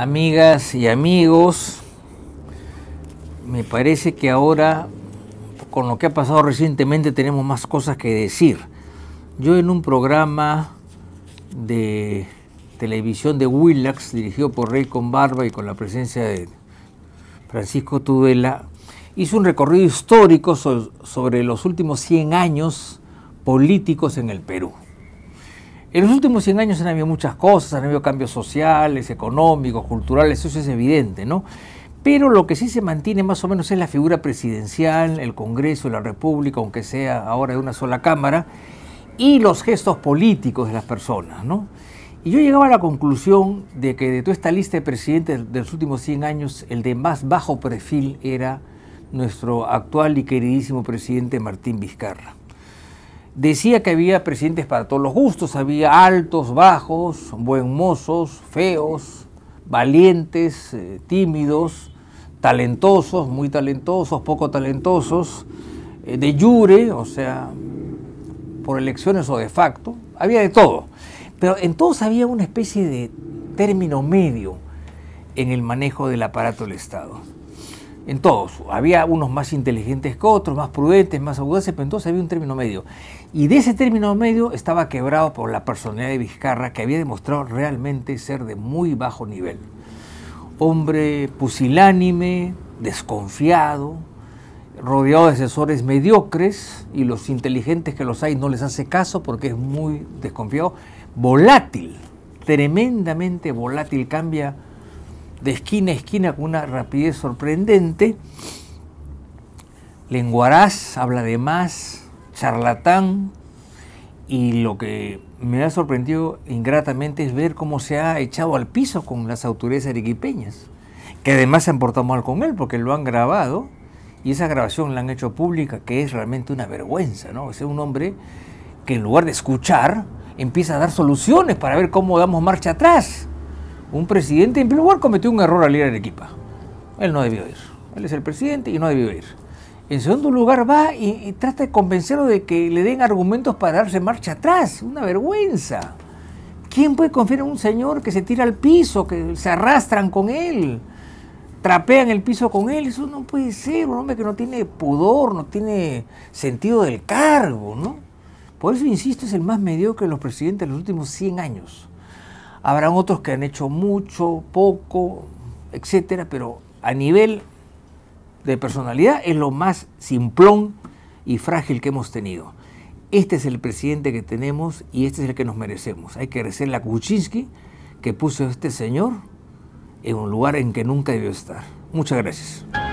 amigas y amigos, me parece que ahora, con lo que ha pasado recientemente, tenemos más cosas que decir. Yo en un programa de televisión de Willax, dirigido por Rey con Barba y con la presencia de Francisco Tudela, hizo un recorrido histórico sobre los últimos 100 años políticos en el Perú. En los últimos 100 años han habido muchas cosas, han habido cambios sociales, económicos, culturales, eso es evidente, ¿no? Pero lo que sí se mantiene más o menos es la figura presidencial, el Congreso, la República, aunque sea ahora de una sola Cámara, y los gestos políticos de las personas, ¿no? Y yo llegaba a la conclusión de que de toda esta lista de presidentes de los últimos 100 años, el de más bajo perfil era nuestro actual y queridísimo presidente Martín Vizcarra. Decía que había presidentes para todos los gustos, había altos, bajos, buen mozos, feos, valientes, eh, tímidos, talentosos, muy talentosos, poco talentosos, eh, de jure, o sea, por elecciones o de facto, había de todo. Pero en todos había una especie de término medio en el manejo del aparato del Estado en todos. Había unos más inteligentes que otros, más prudentes, más audaces, pero entonces había un término medio. Y de ese término medio estaba quebrado por la personalidad de Vizcarra, que había demostrado realmente ser de muy bajo nivel. Hombre pusilánime, desconfiado, rodeado de asesores mediocres, y los inteligentes que los hay no les hace caso porque es muy desconfiado, volátil, tremendamente volátil, cambia de esquina a esquina con una rapidez sorprendente. Lenguaraz, habla de más, charlatán. Y lo que me ha sorprendido ingratamente es ver cómo se ha echado al piso con las autoridades arequipeñas, que además se han portado mal con él porque lo han grabado y esa grabación la han hecho pública, que es realmente una vergüenza, ¿no? Es un hombre que en lugar de escuchar, empieza a dar soluciones para ver cómo damos marcha atrás un presidente, en primer lugar, cometió un error al ir a equipo. Él no debió ir. Él es el presidente y no debió ir. En segundo lugar, va y, trata de convencerlo de que le den argumentos para darse marcha atrás. Una vergüenza. ¿Quién puede confiar en un señor que se tira al piso, que se arrastran con él, trapean el piso con él? Eso no puede ser. Un hombre que no tiene pudor, no tiene sentido del cargo, ¿no? Por eso, insisto, es el más mediocre de los presidentes de los últimos 100 años. Habrán otros que han hecho mucho, poco, etcétera, pero a nivel de personalidad es lo más simplón y frágil que hemos tenido. Este es el presidente que tenemos y este es el que nos merecemos. Hay que agradecer a Kuczynski que puso a este señor en un lugar en que nunca debió estar. Muchas gracias.